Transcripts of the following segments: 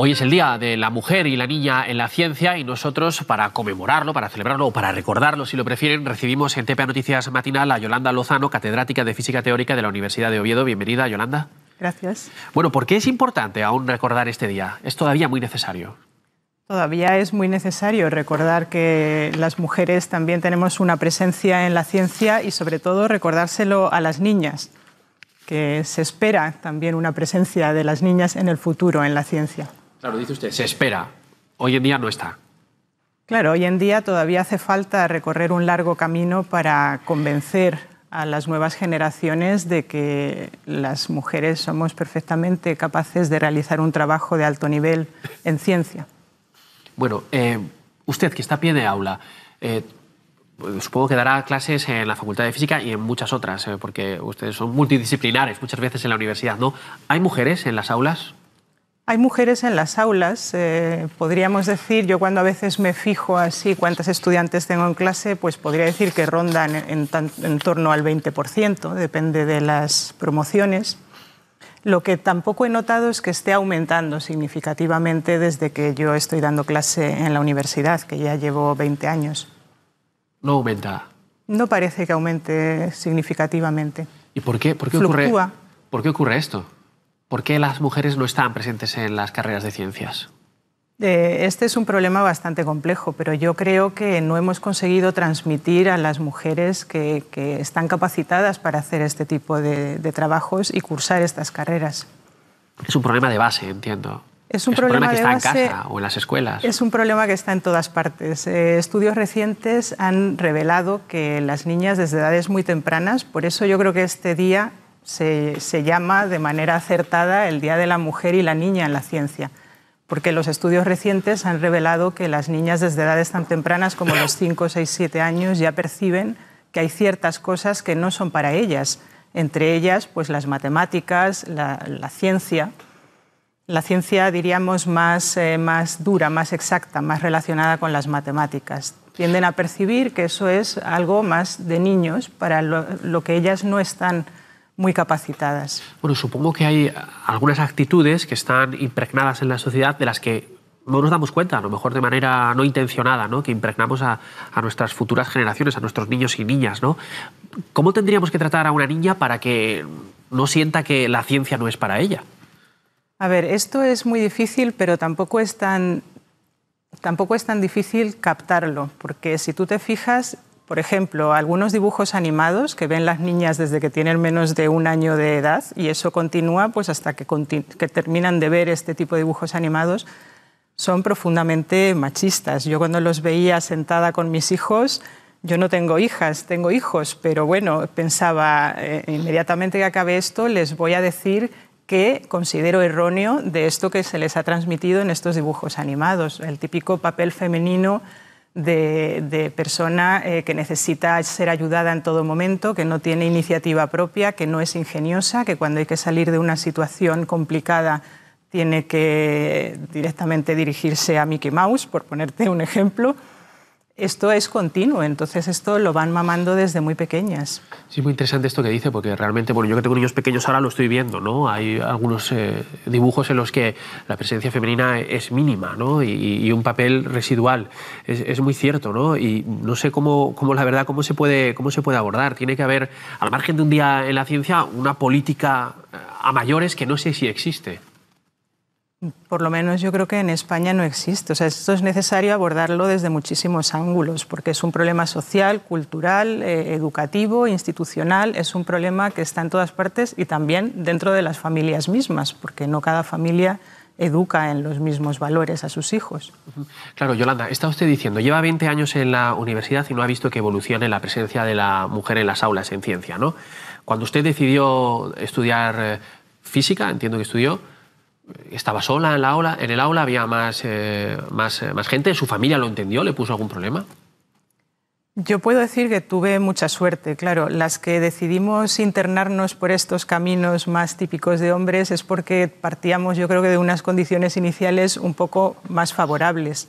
Hoy es el Día de la Mujer y la Niña en la Ciencia y nosotros, para conmemorarlo, para celebrarlo o para recordarlo, si lo prefieren, recibimos en TPA Noticias Matinal a Yolanda Lozano, catedrática de Física Teórica de la Universidad de Oviedo. Bienvenida, Yolanda. Gracias. Bueno, ¿por qué es importante aún recordar este día? Es todavía muy necesario. Todavía es muy necesario recordar que las mujeres también tenemos una presencia en la ciencia y sobre todo recordárselo a las niñas, que se espera también una presencia de las niñas en el futuro en la ciencia. Claro, dice usted, se espera. Hoy en día no está. Claro, hoy en día todavía hace falta recorrer un largo camino para convencer a las nuevas generaciones de que las mujeres somos perfectamente capaces de realizar un trabajo de alto nivel en ciencia. Bueno, eh, usted que está a pie de aula, eh, supongo que dará clases en la Facultad de Física y en muchas otras, eh, porque ustedes son multidisciplinares muchas veces en la universidad, ¿no? ¿Hay mujeres en las aulas? Hay mujeres en las aulas, podríamos decir, yo cuando a veces me fijo así cuántas estudiantes tengo en clase, pues podría decir que rondan en, en torno al 20%, depende de las promociones. Lo que tampoco he notado es que esté aumentando significativamente desde que yo estoy dando clase en la universidad, que ya llevo 20 años. No aumenta. No parece que aumente significativamente. ¿Y por qué? ¿por qué ocurre esto? ¿Por qué las mujeres no están presentes en las carreras de ciencias? este es un problema bastante complejo, pero yo creo que no hemos conseguido transmitir a las mujeres que, están capacitadas para hacer este tipo de, trabajos y cursar estas carreras. Es un problema de base, entiendo. Es un, problema, que está en casa o en las escuelas. Es un problema que está en todas partes. Eh, estudios recientes han revelado que las niñas desde edades muy tempranas, por eso yo creo que este día se llama de manera acertada el Día de la Mujer y la Niña en la Ciencia porque los estudios recientes han revelado que las niñas desde edades tan tempranas como los 5, 6, 7 años ya perciben que hay ciertas cosas que no son para ellas, entre ellas pues las matemáticas, la, ciencia, la ciencia diríamos eh, más, dura, más exacta, más relacionada con las matemáticas. Tienden a percibir que eso es algo más de niños, para lo que ellas no están muy capacitadas. Bueno, supongo que hay algunas actitudes que están impregnadas en la sociedad de las que no nos damos cuenta, a lo mejor de manera no intencionada, ¿no? que impregnamos a, nuestras futuras generaciones, a nuestros niños y niñas. ¿Cómo tendríamos que tratar a una niña para que no sienta que la ciencia no es para ella? A ver, esto es muy difícil, pero tampoco es tan, tampoco es tan difícil captarlo, porque si tú te fijas, por ejemplo, algunos dibujos animados que ven las niñas desde que tienen menos de un año de edad y eso continúa pues hasta que, terminan de ver este tipo de dibujos animados son profundamente machistas. Yo cuando los veía sentada con mis hijos, yo no tengo hijas, tengo hijos, pero bueno, pensaba eh, inmediatamente que acabe esto les voy a decir que considero erróneo de esto que se les ha transmitido en estos dibujos animados, el típico papel femenino de, persona eh, que necesita ser ayudada en todo momento, que no tiene iniciativa propia, que no es ingeniosa, que cuando hay que salir de una situación complicada tiene que directamente dirigirse a Mickey Mouse, por ponerte un ejemplo esto es continuo, entonces esto lo van mamando desde muy pequeñas. Sí, muy interesante esto que dice, porque realmente, bueno, yo que tengo niños pequeños ahora lo estoy viendo, ¿no? Hay algunos eh, dibujos en los que la presencia femenina es mínima, ¿no? Y, un papel residual. Es, muy cierto, ¿no? Y no sé cómo, cómo, la verdad, cómo se, puede, cómo se puede abordar. Tiene que haber, al margen de un día en la ciencia, una política eh, a mayores que no sé si existe. Por lo menos yo creo que en España no existe. O sea, esto es necesario abordarlo desde muchísimos ángulos, porque es un problema social, cultural, eh, educativo, institucional, es un problema que está en todas partes y también dentro de las familias mismas, porque no cada familia educa en los mismos valores a sus hijos. Claro, Yolanda, está usted diciendo, lleva 20 años en la universidad y no ha visto que evolucione la presencia de la mujer en las aulas en ciencia, ¿no? Cuando usted decidió estudiar eh, física, entiendo que estudió, estaba sola en, la aula, en el aula, había más, eh, más, eh, más gente, su familia lo entendió, le puso algún problema. Yo puedo decir que tuve mucha suerte, claro. Las que decidimos internarnos por estos caminos más típicos de hombres es porque partíamos, yo creo que, de unas condiciones iniciales un poco más favorables.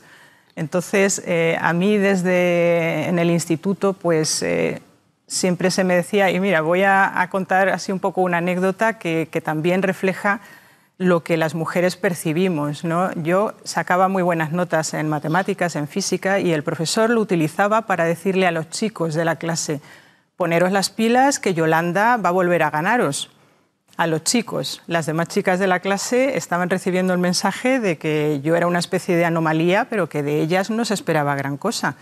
Entonces, eh, a mí desde en el instituto, pues siempre se me decía, y mira, voy a, a, contar así un poco una anécdota que, que también refleja lo que las mujeres percibimos. ¿no? Yo sacaba muy buenas notas en matemáticas, en física, y el profesor lo utilizaba para decirle a los chicos de la clase, poneros las pilas que Yolanda va a volver a ganaros a los chicos. Las demás chicas de la clase estaban recibiendo el mensaje de que yo era una especie de anomalía, pero que de ellas no se esperaba gran cosa.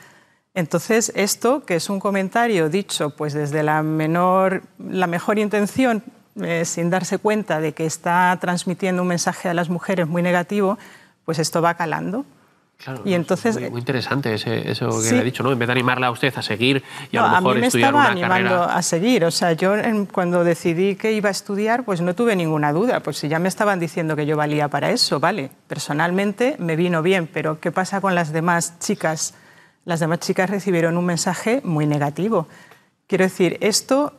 Entonces, esto, que es un comentario dicho pues desde la menor la mejor intención, eh, sin darse cuenta de que está transmitiendo un mensaje a las mujeres muy negativo, pues esto va calando. y entonces, eh, muy, interesante eso que le ha dicho, ¿no? En vez de animarla a usted a seguir y a lo mejor a mí me estaba animando a seguir, o sea, yo cuando decidí que iba a estudiar, pues no tuve ninguna duda, pues si ya me estaban diciendo que yo valía para eso, vale, personalmente me vino bien, pero ¿qué pasa con las demás chicas? Las demás chicas recibieron un mensaje muy negativo. Quiero decir, esto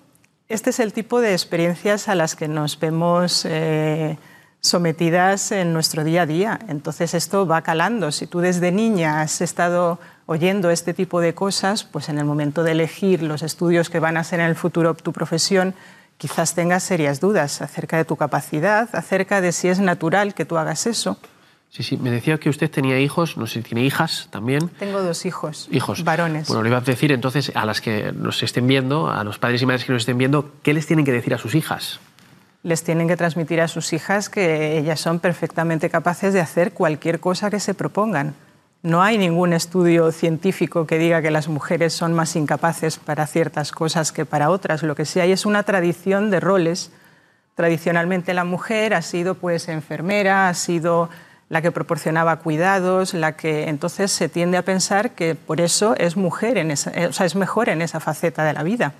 este es el tipo de experiencias a las que nos vemos eh, sometidas en nuestro día a día. Entonces esto va calando. Si tú desde niña has estado oyendo este tipo de cosas, pues en el momento de elegir los estudios que van a ser en el futuro tu profesión, quizás tengas serias dudas acerca de tu capacidad, acerca de si es natural que tú hagas eso. Sí, sí, me decía que usted tenía hijos, no sé si tiene hijas también. Tengo dos hijos. Hijos. Varones. Bueno, le iba a decir entonces a las que nos estén viendo, a los padres y madres que nos estén viendo, ¿qué les tienen que decir a sus hijas? Les tienen que transmitir a sus hijas que ellas son perfectamente capaces de hacer cualquier cosa que se propongan. No hay ningún estudio científico que diga que las mujeres son más incapaces para ciertas cosas que para otras. Lo que sí hay es una tradición de roles. Tradicionalmente la mujer ha sido pues enfermera, ha sido la que proporcionaba cuidados, la que entonces se tiende a pensar que por eso es mujer, en eh, es mejor en esa faceta de la vida.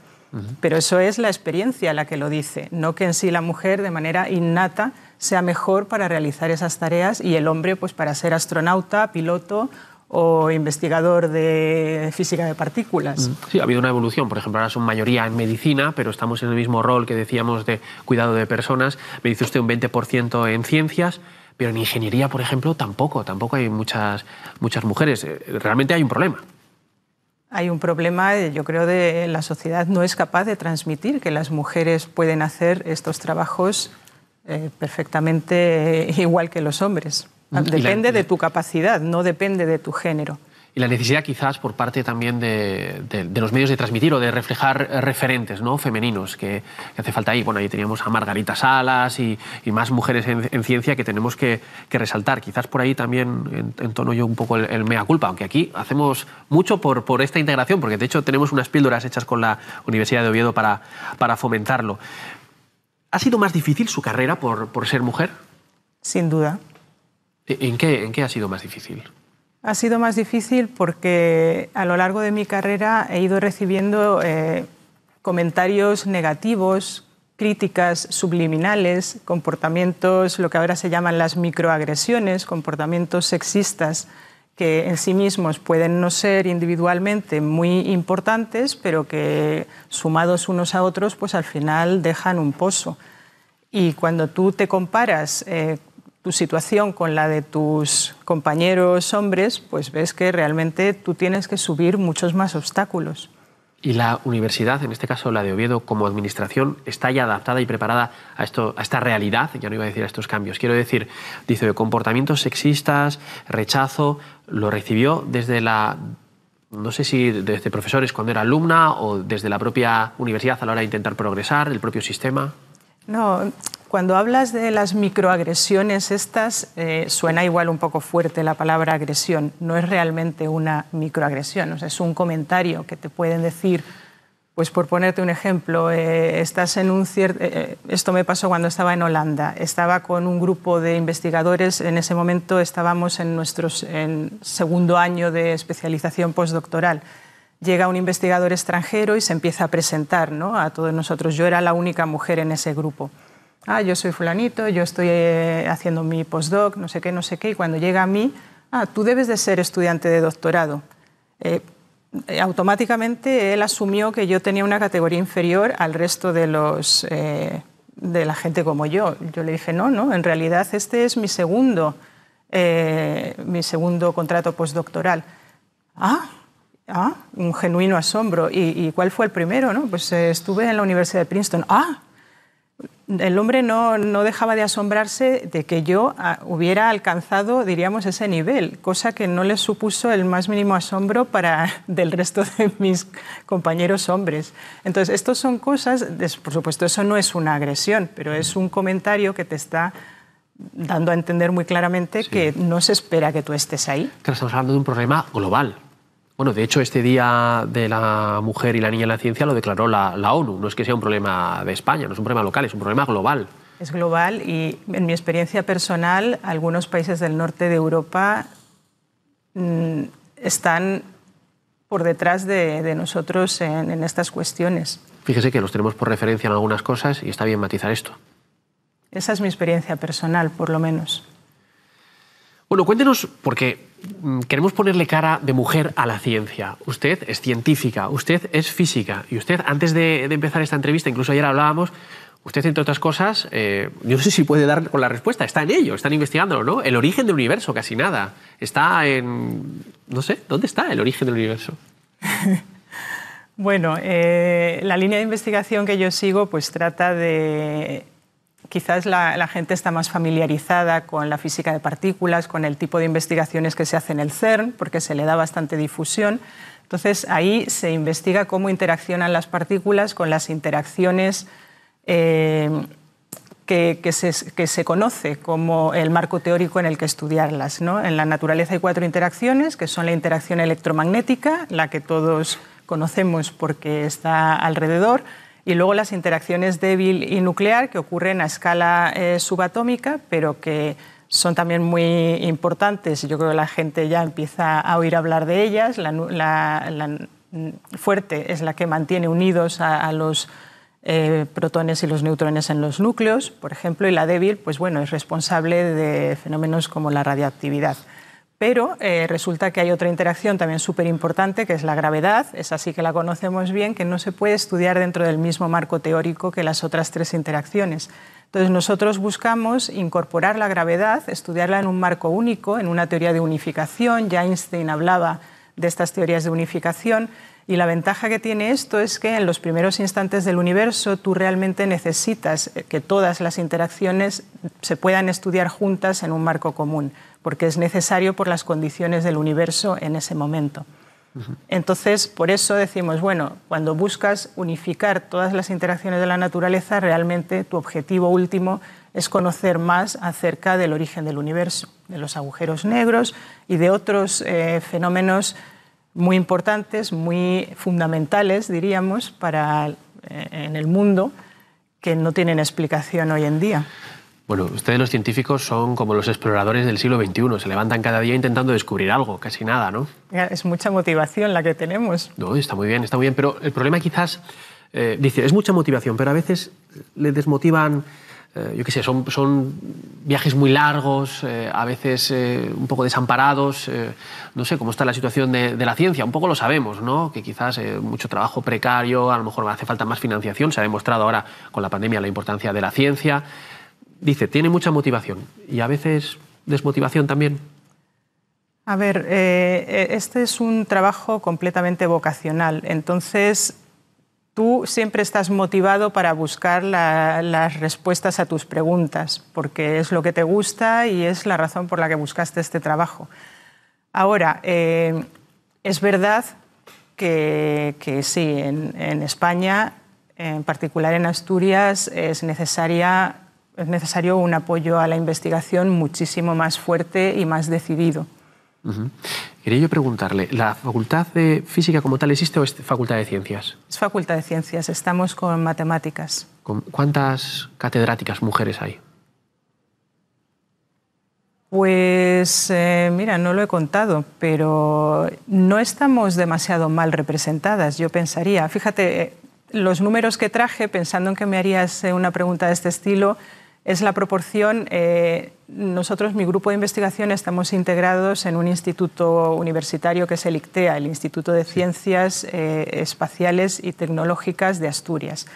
Pero eso es la experiencia la que lo dice, no que en sí la mujer de manera innata sea mejor para realizar esas tareas y el hombre pues para ser astronauta, piloto o investigador de física de partículas. Sí, ha habido una evolución. Por ejemplo, ahora son mayoría en medicina, pero estamos en el mismo rol que decíamos de cuidado de personas. Me dice usted un 20% en ciencias, pero en ingeniería, por ejemplo, tampoco, tampoco hay muchas, muchas mujeres. Eh, realmente hay un problema. Hay un problema, eh, yo creo, de la sociedad no es capaz de transmitir que las mujeres pueden hacer estos trabajos eh, perfectamente igual que los hombres. Mm, depende de tu capacidad, no depende de tu género y la necesidad quizás por parte también de, los medios de transmitir o de reflejar referentes ¿no? femeninos que, hace falta ahí. Bueno, ahí teníamos a Margarita Salas y, más mujeres en, ciencia que tenemos que, resaltar. Quizás por ahí también en, tono yo un poco el, mea culpa, aunque aquí hacemos mucho por, esta integración, porque de hecho tenemos unas píldoras hechas con la Universidad de Oviedo para, fomentarlo. ¿Ha sido más difícil su carrera por, ser mujer? Sin duda. ¿En qué, ¿En qué ha sido más difícil? Ha sido más difícil porque a lo largo de mi carrera he ido recibiendo eh, comentarios negativos, críticas subliminales, comportamientos, lo que ahora se llaman las microagresiones, comportamientos sexistas que en sí mismos pueden no ser individualmente muy importantes, pero que sumados unos a otros, pues al final dejan un pozo. Y cuando tú te comparas eh, situación con la de tus compañeros hombres, pues ves que realmente tú tienes que subir muchos más obstáculos. ¿Y la universidad, en este caso la de Oviedo, como administración, está ya adaptada y preparada a, esto, a esta realidad? Ya no iba a decir a estos cambios. Quiero decir, dice, de comportamientos sexistas, rechazo, lo recibió desde la, no sé si desde profesores cuando era alumna o desde la propia universidad a la hora de intentar progresar, el propio sistema. No, cuando hablas de las microagresiones estas, eh, suena igual un poco fuerte la palabra agresión. No es realmente una microagresión, es un comentario que te pueden decir, pues por ponerte un ejemplo, eh, estás en un cierto... Eh, esto me pasó cuando estaba en Holanda. Estaba con un grupo de investigadores, en ese momento estábamos en nuestro segundo año de especialización postdoctoral llega un investigador extranjero y se empieza a presentar ¿no? a todos nosotros. Yo era la única mujer en ese grupo ah, yo soy fulanito, yo estoy eh, haciendo mi postdoc, no sé qué, no sé qué, y cuando llega a mí, ah, tú debes de ser estudiante de doctorado. Eh, eh, automáticamente él asumió que yo tenía una categoría inferior al resto de los de la gente como yo. Yo le dije, no, no, en realidad este es mi segundo, mi segundo contrato postdoctoral. Ah, ah, un genuino asombro. ¿Y, cuál fue el primero? No? Pues estuve en la Universidad de Princeton. Ah, el hombre no, dejaba de asombrarse de que yo ah, hubiera alcanzado, diríamos, ese nivel, cosa que no le supuso el más mínimo asombro para del resto de mis compañeros hombres. Entonces, estas son cosas, por supuesto, eso no es una agresión, pero es un comentario que te está dando a entender muy claramente que no se espera que tú estés ahí. estamos hablando de un problema global, bueno, de hecho, este Día de la Mujer y la Niña en la Ciencia lo declaró la, ONU. No es que sea un problema de España, no es un problema local, es un problema global. Es global y en mi experiencia personal, algunos países del norte de Europa mm, están por detrás de, nosotros en, en, estas cuestiones. Fíjese que los tenemos por referencia en algunas cosas y está bien matizar esto. Esa es mi experiencia personal, por lo menos. Bueno, cuéntenos, porque Mm, queremos ponerle cara de mujer a la ciencia. Usted es científica, usted es física y usted, antes de, empezar esta entrevista, incluso ayer hablábamos, usted, entre otras cosas, eh, yo no sé si puede dar con la respuesta, está en ello, están investigándolo, ¿no? El origen del universo, casi nada. Está en... no sé, ¿dónde está el origen del universo? bueno, eh, la línea de investigación que yo sigo pues trata de quizás la, gente está más familiarizada con la física de partículas, con el tipo de investigaciones que se hace en el CERN, porque se le da bastante difusión. Entonces, ahí se investiga cómo interaccionan las partículas con las interacciones eh, que, se, conoce como el marco teórico en el que estudiarlas. En la naturaleza hay cuatro interacciones, que son la interacción electromagnética, la que todos conocemos porque está alrededor, y luego las interacciones débil y nuclear que ocurren a escala eh, subatómica, pero que son también muy importantes. Yo creo que la gente ya empieza a oír hablar de ellas. La, fuerte es la que mantiene unidos a, los eh, protones y los neutrones en los núcleos, por ejemplo, y la débil, pues bueno, es responsable de fenómenos como la radioactividad. Pero eh, resulta que hay otra interacción también súper importante, que es la gravedad, Es así que la conocemos bien, que no se puede estudiar dentro del mismo marco teórico que las otras tres interacciones. Entonces nosotros buscamos incorporar la gravedad, estudiarla en un marco único, en una teoría de unificación, ya Einstein hablaba de estas teorías de unificación, y la ventaja que tiene esto es que en los primeros instantes del universo tú realmente necesitas eh, que todas las interacciones se puedan estudiar juntas en un marco común porque es necesario por las condiciones del universo en ese momento. Entonces, por eso decimos, bueno, cuando buscas unificar todas las interacciones de la naturaleza, realmente tu objetivo último es conocer más acerca del origen del universo, de los agujeros negros y de otros eh, fenómenos muy importantes, muy fundamentales, diríamos, eh, en el mundo que no tienen explicación hoy en día. Bueno, ustedes los científicos son como los exploradores del siglo XXI, se levantan cada día intentando descubrir algo, casi nada, ¿no? Es mucha motivación la que tenemos. No, está muy bien, está muy bien, pero el problema quizás, eh, dice, es mucha motivación, pero a veces le desmotivan, eh, yo qué sé, son, viajes muy largos, eh, a veces un poco desamparados, no sé cómo está la situación de, de, la ciencia, un poco lo sabemos, ¿no? Que quizás mucho trabajo precario, a lo mejor hace falta más financiación, se ha demostrado ahora con la pandemia la importancia de la ciencia dice, tiene mucha motivación y a veces desmotivación también. A ver, eh, este es un trabajo completamente vocacional, entonces tú siempre estás motivado para buscar las respuestas a tus preguntas, porque es lo que te gusta y es la razón por la que buscaste este trabajo. Ahora, eh, es verdad que, sí, en, España, en particular en Asturias, es necesaria es necesario un apoyo a la investigación muchísimo más fuerte y más decidido. Quería yo preguntarle, ¿la facultad de física como tal existe o es facultad de ciencias? Es facultad de ciencias, estamos con matemáticas. ¿Cuántas catedráticas mujeres hay? Pues eh, mira, no lo he contado, pero no estamos demasiado mal representadas, yo pensaría. Fíjate, eh, los números que traje, pensando en que me harías eh, una pregunta de este estilo, es la proporción. Eh, nosotros, mi grupo de investigación, estamos integrados en un instituto universitario que es el ICTEA, el Instituto de Ciencias eh, Espaciales y Tecnológicas de Asturias.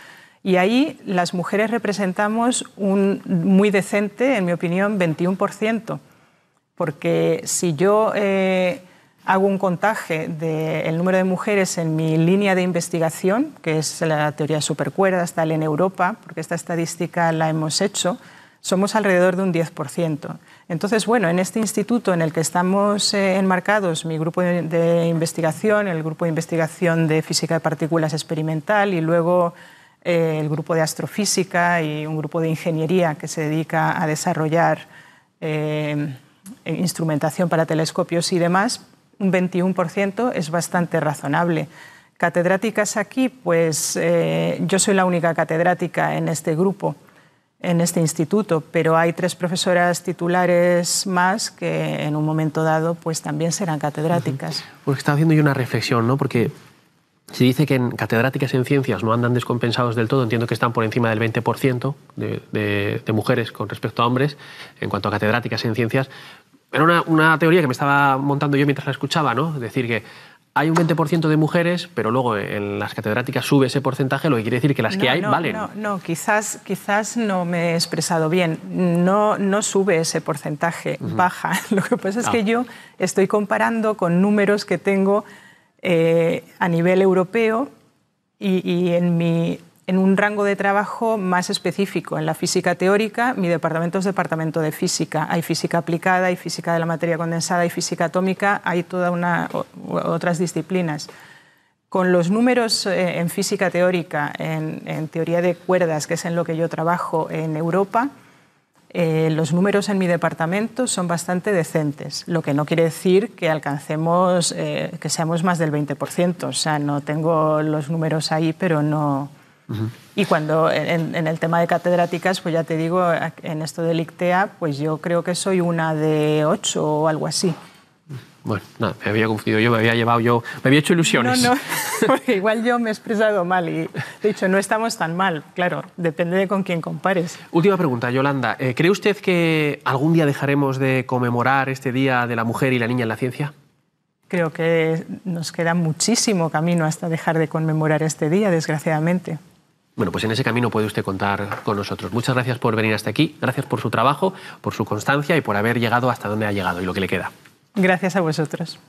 Y ahí las mujeres representamos un muy decente, en mi opinión, 21%. Porque si yo eh, hago un contaje del número de mujeres en mi línea de investigación, que es la teoría de supercuerdas, tal en Europa, porque esta estadística la hemos hecho, somos alrededor de un 10%. Entonces, bueno, en este instituto en el que estamos eh, enmarcados, mi grupo de investigación, el grupo de investigación de física de partículas experimental y luego eh, el grupo de astrofísica y un grupo de ingeniería que se dedica a desarrollar eh, instrumentación para telescopios y demás, un 21% es bastante razonable. Catedráticas aquí, pues eh, yo soy la única catedrática en este grupo, en este instituto, pero hay tres profesoras titulares más que en un momento dado pues también serán catedráticas. Porque estaba haciendo yo una reflexión, ¿no? Porque se dice que en catedráticas en ciencias no andan descompensados del todo, entiendo que están por encima del 20% de, de, mujeres con respecto a hombres en cuanto a catedráticas en ciencias, era una, teoría que me estaba montando yo mientras la escuchaba, ¿no? decir, que hay un 20% de mujeres, pero luego en las catedráticas sube ese porcentaje, lo que quiere decir que las que hay valen. No, no, quizás, quizás no me he expresado bien. No, no sube ese porcentaje, baja. Lo que pasa es que ah. yo estoy comparando con números que tengo eh, a nivel europeo y, y en mi en un rango de trabajo más específico. En la física teórica, mi departamento es departamento de física. Hay física aplicada, hay física de la materia condensada, hay física atómica, hay todas otras disciplinas. Con los números eh, en física teórica, en, teoría de cuerdas, que es en lo que yo trabajo en Europa, eh, los números en mi departamento son bastante decentes, lo que no quiere decir que alcancemos, eh, que seamos más del 20%. O sea, no tengo los números ahí, pero no, y cuando en, el tema de catedráticas, pues ya te digo, en esto de ICTEA, pues yo creo que soy una de ocho o algo así. Bueno, nada, me había confundido yo, me había llevado yo, me había hecho ilusiones. No, no, porque igual yo me he expresado mal y de hecho no estamos tan mal, claro, depende de con quién compares. Última pregunta, Yolanda, eh, ¿cree usted que algún día dejaremos de conmemorar este Día de la Mujer y la Niña en la Ciencia? Creo que nos queda muchísimo camino hasta dejar de conmemorar este día, desgraciadamente. Bueno, pues en ese camino puede usted contar con nosotros. Muchas gracias por venir hasta aquí, gracias por su trabajo, por su constancia y por haber llegado hasta donde ha llegado y lo que le queda. Gracias a vosotros.